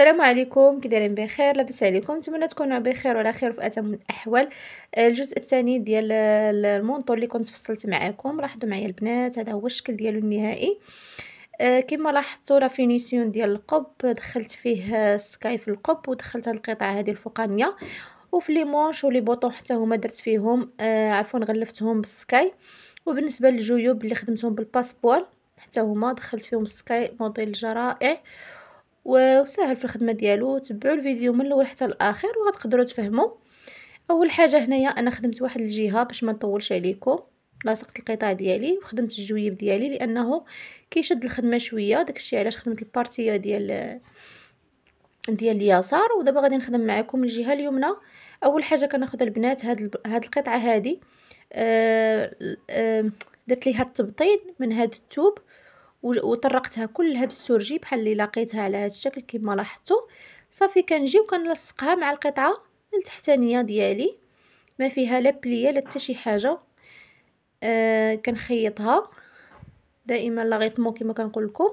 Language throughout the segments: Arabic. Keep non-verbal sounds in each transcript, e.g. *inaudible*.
السلام عليكم كي دايرين بخير لاباس عليكم نتمنى تكونوا بخير وعلى خير في اتم الاحوال آه، الجزء الثاني ديال آه، المونطور اللي كنت فصلت معاكم لاحظوا معايا البنات هذا هو الشكل ديالو النهائي آه، كما لاحظتوا لا فينيسيون ديال القب دخلت فيه السكاي في القب ودخلت هاد القطعه هذه الفوقانيه وفي لي مونش ولي بوطون حتى هما درت فيهم عفوا غلفتهم بالسكاي وبالنسبه للجيوب اللي خدمتهم بالباسبور حتى هما دخلت فيهم السكاي موديل جرائع وسهل في الخدمه ديالو تبعوا الفيديو من الاول حتى الاخر وغتقدروا تفهموا اول حاجه هنايا انا خدمت واحد الجهه باش ما نطولش عليكم لاصقت القطع ديالي وخدمت الجويب ديالي لانه كيشد الخدمه شويه داكشي علاش خدمت البارتيه ديال ديال اليسار ودابا غادي نخدم معكم الجهه اليمنى اول حاجه كناخذ البنات هاد هاد القطعه هادي آه، آه، درت ليها التبطين من هاد التوب وطرقتها كلها بالسورجي بحال اللي لقيتها على هذا الشكل كما لاحظتوا صافي كنجي وكنلصقها مع القطعه التحتانيه ديالي ما فيها لا بليه لا حتى شي حاجه آه كنخيطها دائما لا غيطمو كما كنقول لكم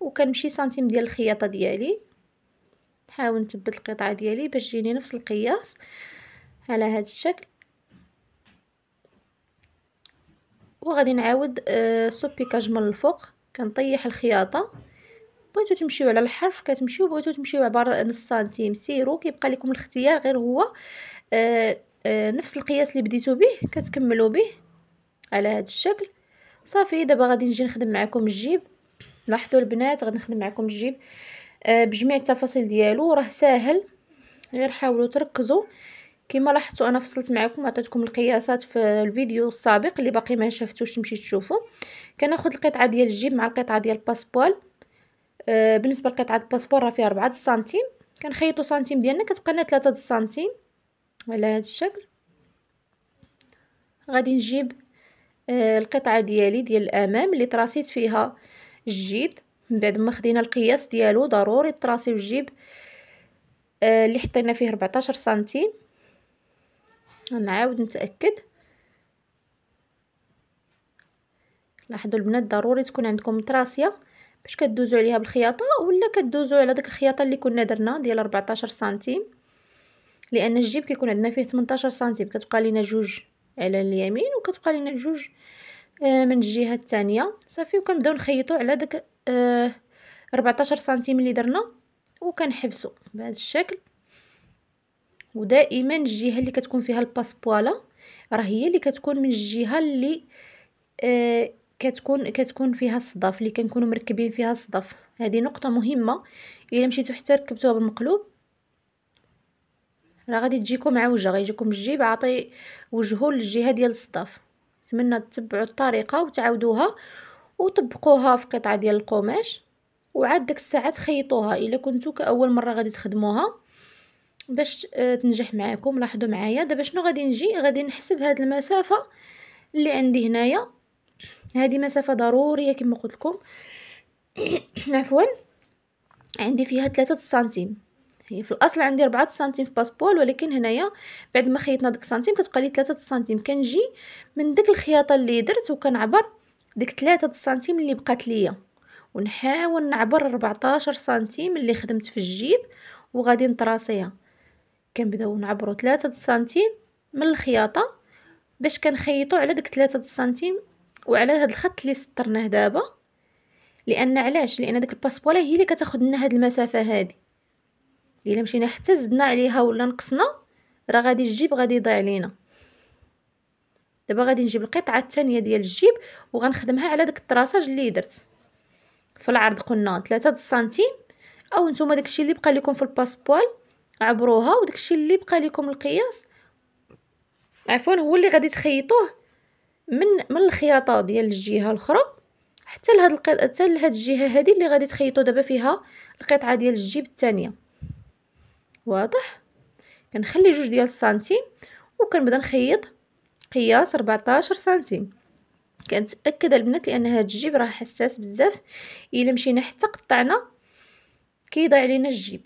وكنمشي سنتيم ديال الخياطه ديالي نحاول نثبت القطعه ديالي باش تجيني نفس القياس على هذا الشكل وغادي نعاود آه سوبيكاج من الفوق كنطيح الخياطه بغيتو تمشيو على الحرف كتمشيو بغيتو تمشيو عبر نص سنتيم سيرو كيبقى لكم الاختيار غير هو آه آه نفس القياس اللي بديتو به كتكملوا به على هذا الشكل صافي دابا غادي نجي نخدم معكم الجيب لاحظوا البنات غادي نخدم معكم الجيب آه بجميع التفاصيل ديالو راه ساهل غير حاولوا تركزوا كما لاحظتوا انا فصلت معكم عطيتكم القياسات في الفيديو السابق اللي باقي ما شفتوش تمشي تشوفوا كناخذ القطعه ديال الجيب مع القطعه ديال الباسبول آه بالنسبه لقطعه الباسبول راه فيها 4 سنتيم كنخيطوا سنتيم ديالنا كتبقى لنا 3 سنتيم على هذا الشكل غادي نجيب آه القطعه ديالي ديال الامام اللي تراسيت فيها الجيب من بعد ما خدينا القياس ديالو ضروري تراسيو الجيب آه اللي حطينا فيه 14 سنتيم نعاود نتاكد لاحظوا البنات ضروري تكون عندكم طراسيه باش كدوزوا عليها بالخياطه ولا كدوزوا على داك الخياطه اللي كنا درنا ديال 14 سنتيم لان الجيب كيكون عندنا فيه 18 سنتيم كتبقى لينا جوج على اليمين وكتبقى لينا جوج آه، من الجهه الثانيه صافي وكنبداو نخيطوا على داك 14 آه، سنتيم اللي درنا وكنحبسوا بهذا الشكل ودائما الجهه اللي كتكون فيها الباسبوالا راه هي اللي كتكون من الجهه اللي آه كتكون كتكون فيها الصدف اللي كنكونوا مركبين فيها الصدف هذه نقطه مهمه الا مشيتو حتى ركبتوها بالمقلوب راه غادي تجيكم عوجه غيجيكم الجيب عاطي وجهو للجهه ديال الصدف نتمنى تتبعوا الطريقه وتعاودوها وطبقوها في قطعه ديال القماش وعاد ديك الساعه تخيطوها الا كنتو كاول مره غادي تخدموها باش آه، تنجح معاكم لاحظوا معايا دابا شنو غادي نجي غادي نحسب هاد المسافه اللي عندي هنايا هذه مسافه ضروريه كما قلت لكم *coughs* عفوا عندي فيها 3 سنتيم هي في الاصل عندي 4 سنتيم في باسبول ولكن هنايا بعد ما خيطنا ديك سنتيم كتبقى لي 3 سنتيم كنجي من ديك الخياطه اللي درت وكنعبر ديك 3 سنتيم اللي بقات ليا ونحاول نعبر 14 سنتيم اللي خدمت في الجيب وغادي نطراسيها كنبداو نعبرو 3 سنتيم من الخياطه باش كنخيطو على داك 3 سنتيم وعلى هاد الخط اللي سطرناه دابا لان علاش لان داك الباسبوله هي اللي كتاخد لنا هاد المسافه هادي الا مشينا حتى زدنا عليها ولا نقصنا راه غادي الجيب غادي يضيع لينا دابا غادي نجيب القطعه الثانيه ديال الجيب وغنخدمها على داك التراساج اللي درت في العرض قلنا 3 سنتيم او نتوما داكشي اللي بقى لكم في الباسبوال عبروها وداكشي اللي بقى لكم القياس عفوا هو اللي غادي تخيطوه من من الخياطه ديال الجهه الاخرى حتى لهاد حتى لهاد الجهه هذه اللي غادي تخيطوا دابا فيها القطعه ديال الجيب الثانيه واضح كنخلي جوج ديال السنتيم وكنبدا نخيط قياس 14 سنتيم كنتاكد البنات لان هاد الجيب راه حساس بزاف الا مشينا حتى قطعنا كيضيع لينا الجيب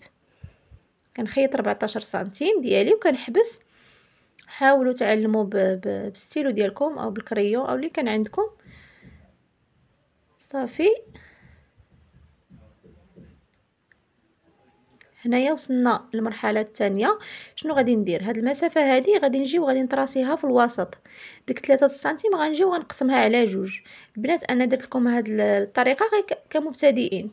كنخيط 14 سنتيم ديالي وكنحبس حاولوا تعلموا بالستيلو ديالكم او بالكريو او اللي كان عندكم صافي هنايا وصلنا للمرحله الثانيه شنو غادي ندير هاد المسافه هادي غادي نجي وغادي نطراسيها في الوسط ديك 3 سنتيم غنجي وغنقسمها على جوج البنات انا درت لكم هاد الطريقه غير كمبتدئين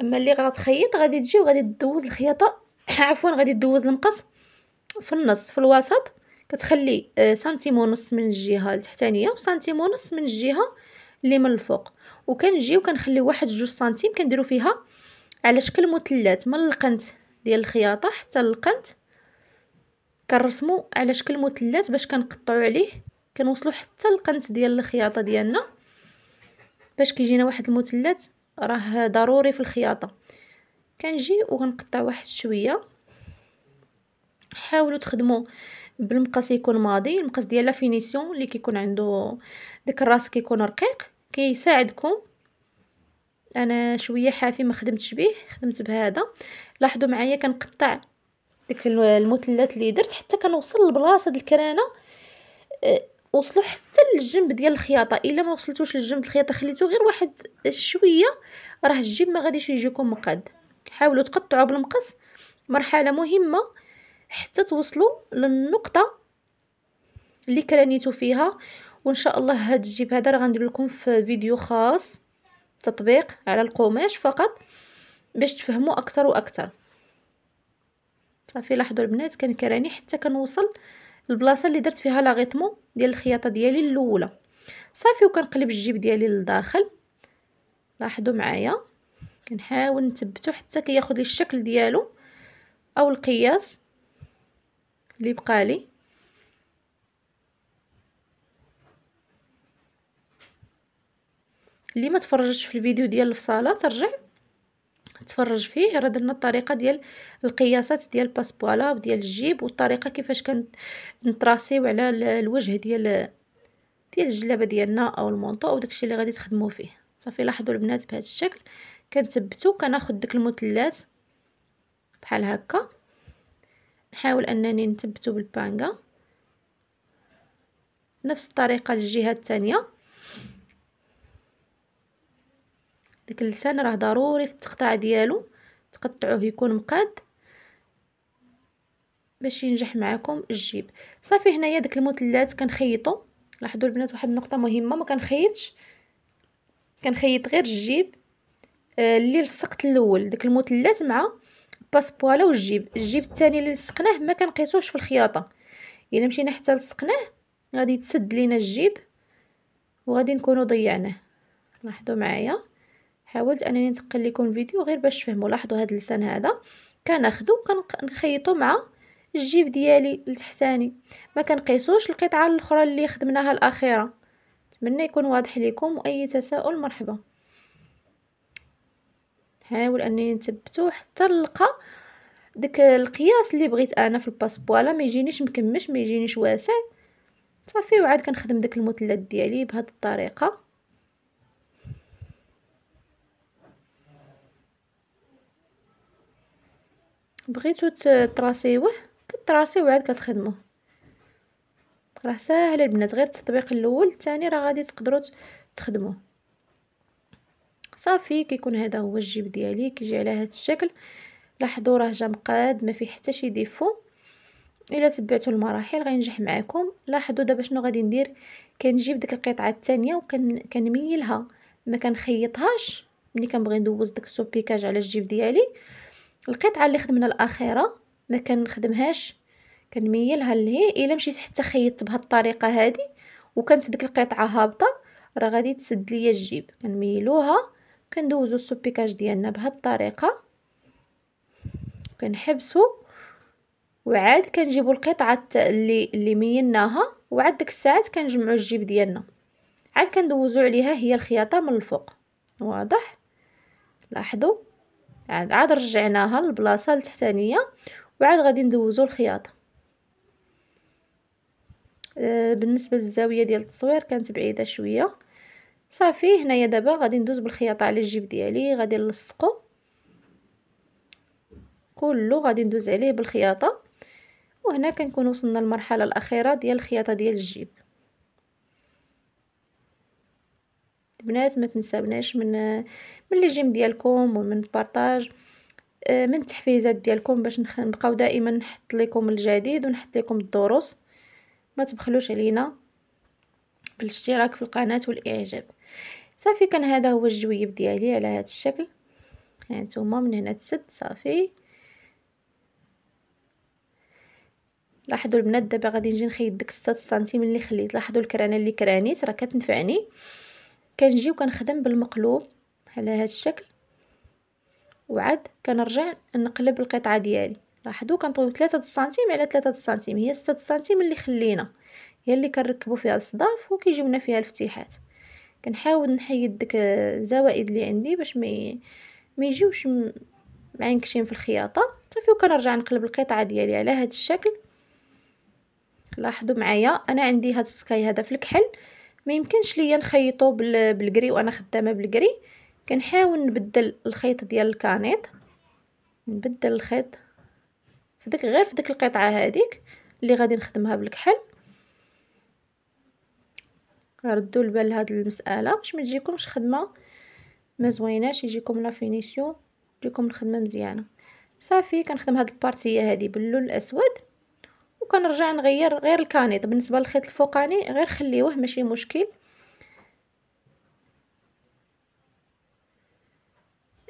اما اللي غتخيط غادي تجي وغادي تدوز الخياطه *coughs* عفوا غادي دوز المقص في النص في الوسط كتخلي آه، سنتيم ونص من الجهه التحتانيه وسنتيم ونص من الجهه اللي من الفوق وكنجيو كنخلي واحد جوج سنتيم كنديرو فيها على شكل مثلث من القنت ديال الخياطه حتى القنت كنرسمو على شكل مثلث باش كنقطعو عليه كنوصلو حتى القنت ديال الخياطه ديالنا باش كيجينا واحد المثلث راه ضروري في الخياطه كنجي وغنقطع واحد شويه حاولوا تخدموا بالمقص يكون ماضي المقص ديال لافينيسيون اللي كيكون عنده داك الراس كيكون رقيق كيساعدكم انا شويه حافي ما خدمتش به خدمت بهذا لاحظوا معايا كنقطع ديك المثلث اللي درت حتى كنوصل لبلاصه ديال الكرانه أه، وصلوا حتى للجنب ديال الخياطه الا ما وصلتوش للجنب الخياطه خليتو غير واحد شويه راه الجيب ما غاديش يجيكم مقاد حاولوا تقطعوا بالمقص مرحله مهمه حتى توصلوا للنقطه اللي كرانيتو فيها وان شاء الله هاد الجيب هذا راه غندير لكم في فيديو خاص تطبيق على القماش فقط باش تفهموا اكثر واكثر صافي لاحظوا البنات كان كراني حتى كنوصل البلاصه اللي درت فيها لاغيطمون ديال الخياطه ديالي الاولى صافي وكنقلب الجيب ديالي للداخل لاحظوا معايا كنحاول نثبته حتى كياخد لي الشكل ديالو او القياس اللي بقى لي اللي ما تفرجش في الفيديو ديال الفصاله ترجع تفرج فيه راه درنا الطريقه ديال القياسات ديال الباسبوالاب وديال الجيب والطريقه كيفاش كانت نتراسيو على الوجه ديال ديال الجلابه ديالنا او المونطو او داكشي اللي غادي تخدموا فيه صافي لاحظوا البنات بهذا الشكل كنثبتو كناخد ديك المثلث بحال هكا نحاول انني نثبتو بالبانكا نفس الطريقه للجهه الثانيه داك اللسان راه ضروري في التقطاع ديالو تقطعوه يكون مقاد باش ينجح معكم الجيب صافي هنايا داك المثلث كنخيطو لاحظوا البنات واحد النقطه مهمه ما كنخيطش كنخيط غير الجيب آه، اللي لصقت الاول داك المثلث مع باسبوالا والجيب الجيب الثاني اللي لصقناه ما كنقيسوش في الخياطه الا مشينا حتى لصقناه غادي يتسد لينا الجيب وغادي نكونوا ضيعناه لاحظوا معايا حاولت انني نتقل لكم فيديو غير باش تفهموا لاحظوا هذا اللسان هذا كناخذو كنخيطو مع الجيب ديالي لتحتاني ما كنقيسوش القطعه الاخرى اللي خدمناها الاخيره نتمنى يكون واضح لكم واي تساؤل مرحبا نحاول انني نثبته حتى نلقى داك القياس اللي بغيت انا في الباسبوالا ما يجينيش مكمش ما يجينيش واسع صافي وعاد كنخدم داك المثلث ديالي بهذه الطريقه بغيتو تراسيوه كتراسي وعاد كتخدموه راه ساهل البنات غير التطبيق الاول الثاني راه غادي تقدروا تخدموه صافي كيكون هذا هو الجيب ديالي كيجي على هذا الشكل لاحظوا راه جا مقاد ما فيه حتى شي ديفو الا تبعتوا المراحل غينجح معاكم لاحظوا دابا شنو غادي ندير كنجيب ديك القطعه الثانيه وكنميلها ما كنخيطهاش ملي كنبغي ندوز داك السوبيكاج على الجيب ديالي القطعه اللي خدمنا الاخيره ما كنخدمهاش كنميلها لهي الا مشيت حتى خيطت بهاد الطريقه هذه وكانت ديك القطعه هابطه راه غادي تسد ليا الجيب كنميلوها كندوزو السوبيكاج ديالنا بهاد الطريقه كنحبسو وعاد كنجيبو القطعه اللي اللي ميناها وعاد ديك الساعات كنجمعو الجيب ديالنا عاد كندوزو عليها هي الخياطه من الفوق واضح لاحظوا عاد عاد رجعناها للبلاصه التحتانيه وعاد غادي ندوزو الخياطه آه، بالنسبه للزاويه ديال التصوير كانت بعيده شويه صافي هنايا دابا غادي ندوز بالخياطه على الجيب ديالي غادي نلصقو كله غادي ندوز عليه بالخياطه وهنا كنكون وصلنا للمرحله الاخيره ديال الخياطه ديال الجيب البنات ما تنساوناش من من لي جيم ديالكم ومن البارطاج آه، من التحفيزات ديالكم باش نبقاو دائما نحط لكم الجديد ونحط لكم الدروس ما تبخلوش علينا بالاشتراك في القناه والاعجاب صافي كان هذا هو الجويب ديالي على هذا الشكل هانتوما من هنا تسد صافي لاحظوا البنات دابا غادي نجي نخيط ديك 6 سنتيم اللي خليت لاحظوا الكرانه اللي كرانيت راه كتنفعني كنجي وكنخدم بالمقلوب على هذا الشكل وعاد كنرجع نقلب القطعه ديالي لاحظوا كنطوي 3 سنتيم على 3 سنتيم هي 6 سنتيم اللي خلينا هي اللي كنركبوا فيها الصداف وكيجيونا فيها الفتيحات كنحاول نحيد ديك الزوائد اللي عندي باش ما ما يجيوش معينكشين في الخياطه صافي وكنرجع نقلب القطعه ديالي على هذا الشكل لاحظوا معايا انا عندي هذا السكاي هذا في الكحل ما يمكنش ليا نخيطو بالكري وانا خدامه بالكري كنحاول نبدل الخيط ديال الكانيط نبدل الخيط في ديك غير في ديك القطعه هذيك اللي غادي نخدمها بالكحل ردوا البال لهاد المساله باش ما تجيكمش خدمه ما زويناش يجيكم لا فينيسيون تجيكم الخدمه مزيانه صافي كنخدم هاد البارتيه هادي باللون الاسود وكنرجع نغير غير الكانيط بالنسبه للخيط الفوقاني غير خليوه ماشي مشكل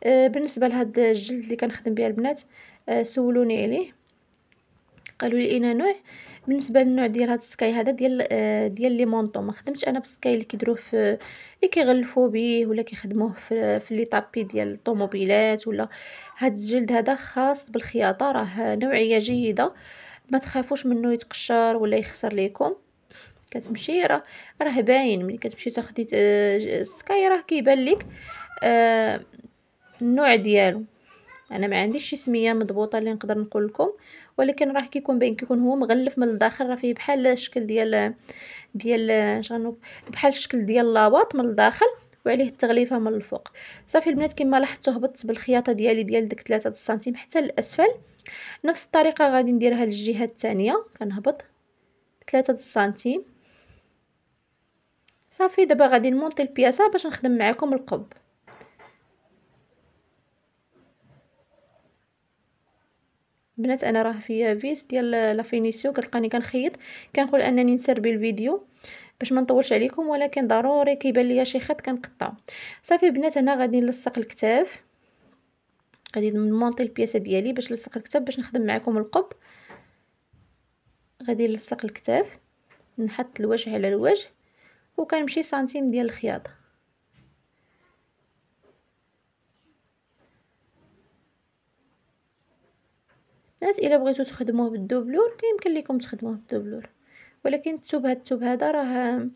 آه، بالنسبه لهاد الجلد اللي كنخدم بيه البنات آه، سولوني عليه قالوا لي لينا نوع بالنسبه للنوع ديال هذا السكاي هذا ديال آه، ديال لي مونطو ما خدمتش انا بالسكاي اللي كيديروه في اللي كيغلفوا به ولا كيخدموه في, في لي طابي ديال الطوموبيلات ولا هذا الجلد هذا خاص بالخياطه راه نوعيه جيده ما تخافوش منه يتقشر ولا يخسر ليكم كتمشي راه راه باين ملي كتمشي تاخدي آه، السكاي راه كيبان لك آه، النوع ديالو انا ما عنديش شي سميه مضبوطه اللي نقدر نقول لكم ولكن راه كيكون باين كيكون هو مغلف من الداخل راه فيه بحال الشكل ديال ديال شنو بحال الشكل ديال لاواط من الداخل وعليه التغليفه من الفوق صافي البنات كما لاحظتوا هبطت بالخياطه ديالي ديال ديك 3 سنتيم حتى الاسفل نفس الطريقه غادي نديرها للجهه الثانيه كنهبط 3 سنتيم صافي دابا غادي نمونطي البياسه باش نخدم معكم القب بنات انا راه في فيس ديال لا فينيسيون كتلقاني كنخيط كنقول انني نسربي الفيديو باش ما نطولش عليكم ولكن ضروري كيبان ليا شي خط كنقطع صافي بنات هنا غادي نلصق الكتاف غادي نمونطي البياسه ديالي باش نلصق الكتاف باش نخدم معكم القب غادي نلصق الكتاف نحط الوجه على الوجه وكنمشي سنتيم ديال الخياطه الناس الا بغيتو تخدموه بالدوبلور كيمكن لكم تخدموه بالدوبلور ولكن الثوب هاد الثوب هذا راه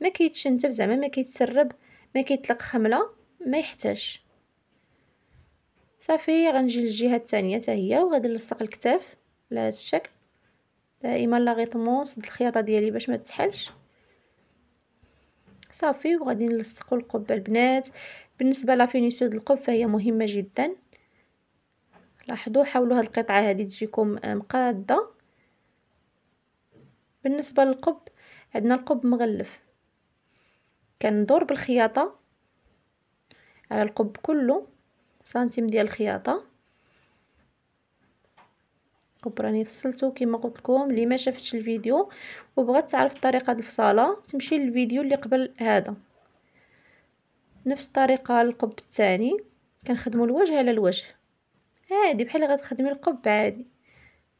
ما كيتشنتف زعما ما كيتسرب ما كيطلق خمله ما يحتاج صافي غنجي للجهه الثانيه حتى هي وغادي نلصق الكتاف على هذا الشكل دائما لا غيطمون الخياطه ديالي باش ما تحلش صافي وغادي نلصقوا القبه البنات بالنسبه ديال القب فهي مهمه جدا لاحظوا حاولوا هاد القطعه هذه تجيكم مقاده بالنسبه للقب عندنا القب مغلف كندور بالخياطه على القب كله سنتيم ديال الخياطه قب راني فصلته كما قلت لكم اللي ما شافتش الفيديو وبغات تعرف طريقه الفصاله تمشي للفيديو اللي قبل هذا نفس الطريقه القب الثاني كنخدموا الوجه على الوجه عادي بحال غتخدمي القب عادي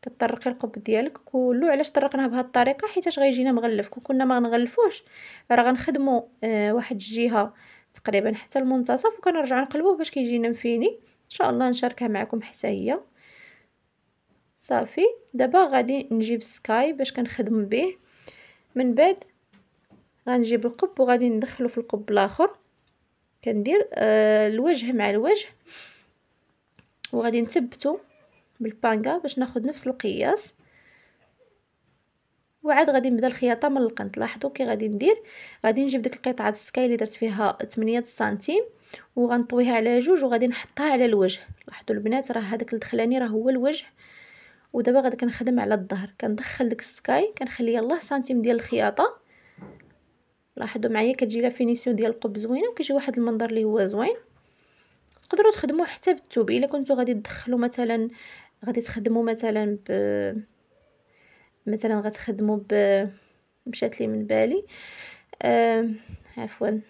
كتطرقي القب ديالك كلو علاش طرقناه بهاد الطريقه حيت غيجينا مغلف كون كنا ما غنغلفوش راه غنخدمو آه واحد الجهه تقريبا حتى المنتصف وكنرجعوا نقلبوه باش كيجينا مفيني ان شاء الله نشاركها معكم حتى هي صافي دابا غادي نجيب سكاي باش كنخدم به من بعد غنجيب القب وغادي ندخله في القب الاخر كندير آه الوجه مع الوجه وغادي نثبتو بالبانكا باش ناخد نفس القياس وعاد غادي نبدا الخياطه من القنت لاحظوا كي غادي ندير غادي نجيب ديك القطعه السكاي اللي درت فيها 8 سنتيم وغنطويها على جوج وغادي نحطها على الوجه لاحظوا البنات راه هذاك الدخلاني راه هو الوجه ودابا غادي كنخدم على الظهر كندخل ديك السكاي كنخلي الله سنتيم ديال الخياطه لاحظوا معايا كتجي لا فينيسيون ديال القب زوينه وكيجي واحد المنظر اللي هو زوين تقدروا تخدموا حتى بالتوب الا كنتو غادي تدخلوا مثلا غادي تخدموا مثلا ب مثلا غتخدموا ب مشات لي من بالي آه... عفوا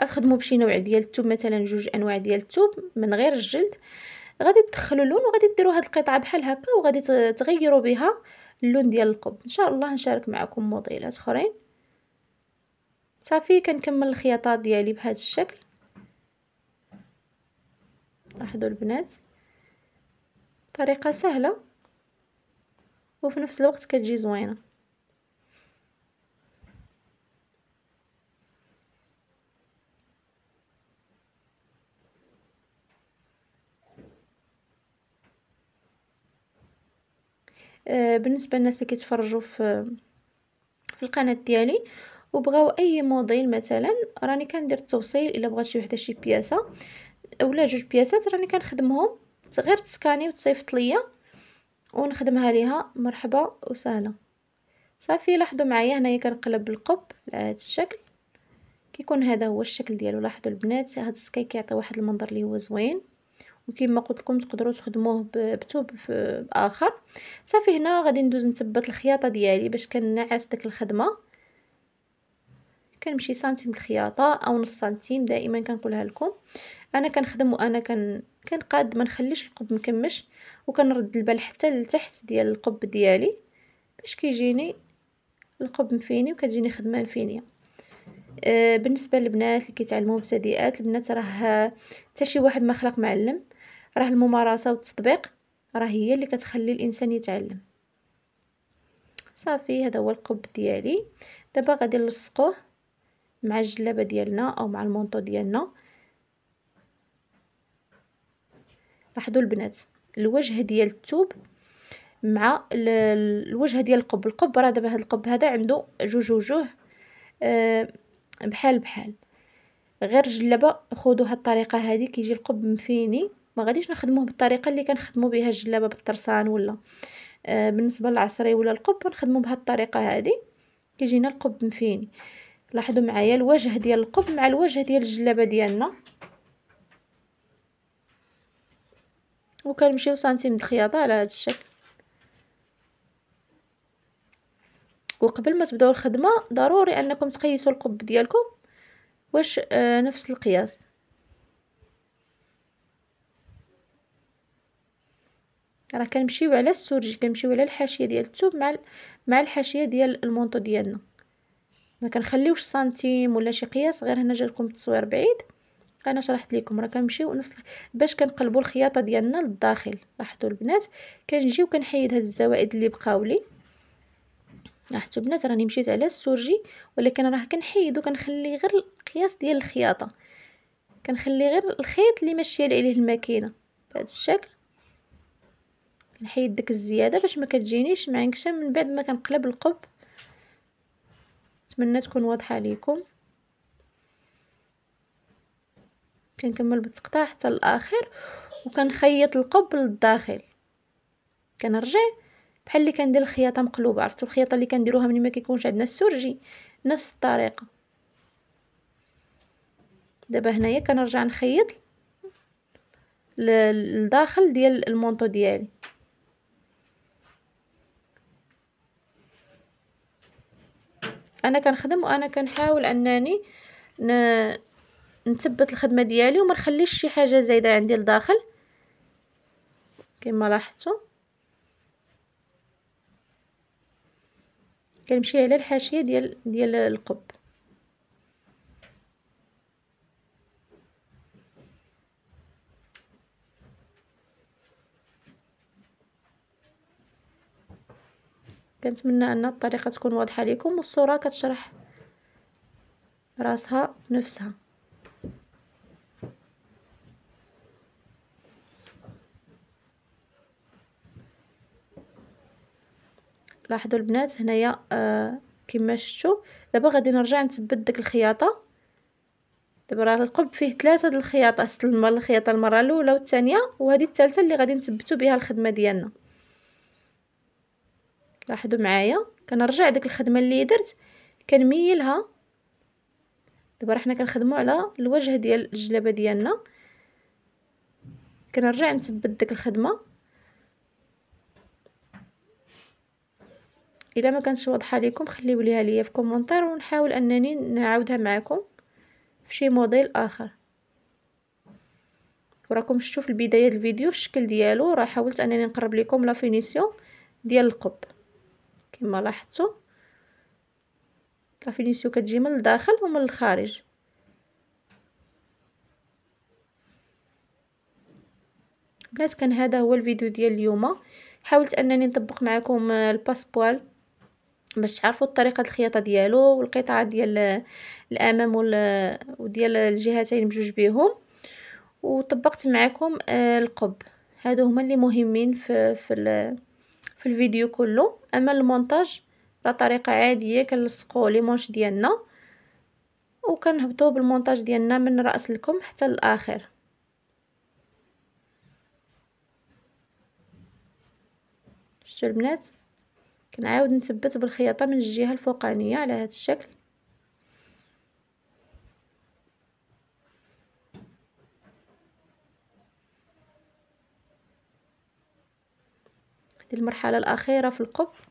غتخدموا بشي نوع ديال التوب مثلا جوج انواع ديال التوب من غير الجلد غادي تدخلوا اللون وغادي ديروا هاد القطعه بحال هكا وغادي تغيروا بها اللون ديال القب ان شاء الله نشارك معكم موديلات اخرين صافي كنكمل الخياطه ديالي بهذا الشكل لاحظوا البنات طريقة سهلة وفي نفس الوقت كتجي زوينة آه، بالنسبه للناس اللي كيتفرجوا في في القناه ديالي وبغاو اي موديل مثلا راني كندير التوصيل الا بغات شي وحده شي بياسه اولا جوج بياسات راني كنخدمهم غير تسكاني وتصيفط ليا ونخدمها ليها مرحبا وسهلا صافي لاحظوا معايا هنايا كنقلب القب على هذا الشكل كيكون هذا هو الشكل ديالو لاحظوا البنات هذا السكاي كيعطي واحد المنظر اللي هو زوين وكما قلت لكم تقدروا تخدموه بثوب اخر صافي هنا غادي ندوز نثبت الخياطه ديالي باش كنعس ديك الخدمه كنمشي سنتيم الخياطه او نص سنتيم دائما كنقولها لكم انا كنخدم وانا كن كنقاد ما نخليش القب مكمش وكنرد البال حتى لتحت ديال القب ديالي باش كيجيني القب مفيني وكتجيني خدمه مفينيه آه بالنسبه للبنات اللي كيتعلموا مبتدئات البنات راه حتى شي واحد ما خلق معلم راه الممارسه والتطبيق راه هي اللي كتخلي الانسان يتعلم صافي هذا هو القب ديالي دابا غادي نلصقوه مع الجلابه ديالنا او مع المونطو ديالنا لاحظوا البنات الوجه ديال الثوب مع الوجه ديال القب القب راه دابا هذا القب هذا عنده جوج وجوه أه بحال بحال غير الجلابه خذوا هاد الطريقه هذه كيجي القب مفيني ما غاديش نخدموه بالطريقه اللي كنخدمو بها الجلابه بالترسان ولا أه بالنسبه للعصري ولا القب نخدمو بهاد الطريقه هذه كيجينا القب مفيني لاحظوا معايا الوجه ديال القب مع الوجه ديال الجلابه ديالنا وكنمشيو سنتيم الخياطه على هذا الشكل وقبل ما تبداو الخدمه ضروري انكم تقيسوا القب ديالكم واش آه نفس القياس راه كنمشيو على السورجي كنمشيو على الحاشيه ديال الثوب مع مع الحاشيه ديال المونطو ديالنا ما كنخليوش سنتيم ولا شي قياس غير هنا جا لكم التصوير بعيد انا شرحت لكم راه كنمشيو نفس باش كنقلبوا الخياطه ديالنا للداخل لاحظوا البنات كنجي وكنحيد هاد الزوائد اللي بقاو لي لاحظوا البنات راني مشيت على السورجي ولكن راه كنحيد وكنخلي غير القياس ديال الخياطه كنخلي غير الخيط اللي ماشيه عليه الماكينه بهذا الشكل كنحيد ديك الزياده باش ما كتجينيش معنكشه من بعد ما كنقلب القب نتمنى تكون واضحه ليكم كنكمل بالتقطاع حتى الاخر وكنخيط القب للداخل كنرجع بحال اللي كندير الخياطه مقلوبه عرفتوا الخياطه اللي كنديروها ملي ما كيكونش عندنا السرجي نفس الطريقه دابا هنايا كنرجع نخيط للداخل ديال المونطو ديالي انا كنخدم وانا كنحاول انني ن... نثبت الخدمه ديالي وما نخليش شي حاجه زايده عندي لداخل كما لاحظتوا كنمشي على الحاشيه ديال ديال القب كنتمنى ان الطريقه تكون واضحه لكم والصوره كتشرح راسها نفسها لاحظوا البنات هنايا آه كما شفتوا دابا غادي نرجع نثبت ديك الخياطه دابا راه القب فيه ثلاثه ديال الخياطه استلم الخياطه المره الاولى والثانيه وهذه الثالثه اللي غادي نثبتوا بها الخدمه ديالنا لاحظوا معايا كنرجع ديك الخدمه اللي درت كنميلها دابا راه حنا كنخدموا على الوجه ديال الجلابه ديالنا كنرجع نثبت ديك الخدمه الا ما كانتش واضحه لكم خليو ليها ليا في كومونتير ونحاول انني نعاودها معكم في شي موديل اخر وراكم شفتوا في البدايه الفيديو الشكل ديالو راه حاولت انني نقرب لكم لا فينيسيون ديال القب كما لاحظتوا لا فينيسيون كتجي من الداخل ومن الخارج بنات كان هذا هو الفيديو ديال اليوم حاولت انني نطبق معكم الباسبوال باش تعرفوا طريقه الخياطه ديالو والقطعه ديال الامام وديال الجهتين بجوج بيهم وطبقت معكم آه، القب هادو هما اللي مهمين في في في الفيديو كله اما المونتاج راه طريقه عاديه كنلصقوا لي مونش ديالنا وكنهبطوا بالمونتاج ديالنا من راس الكم حتى الاخر شفتوا البنات كنعاود نثبت بالخياطه من الجهه الفوقانيه على هذا الشكل هذه المرحله الاخيره في القفل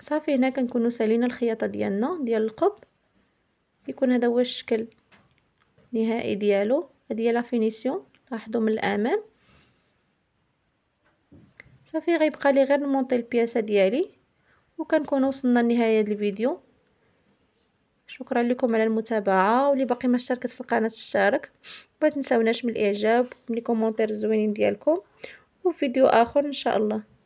صافي هنا كنكونوا سالينا الخياطه ديالنا ديال القب كيكون هذا هو الشكل النهائي ديالو هذه هي لا فينيسيون لاحظوا من الامام صافي غيبقى لي غير نمونطي البياسه ديالي وكنكون وصلنا لنهايه الفيديو شكرا لكم على المتابعه واللي باقي ما اشتركت في القناه تشترك ما تنساوناش من الاعجاب من الكومونتير الزوينين ديالكم وفيديو اخر ان شاء الله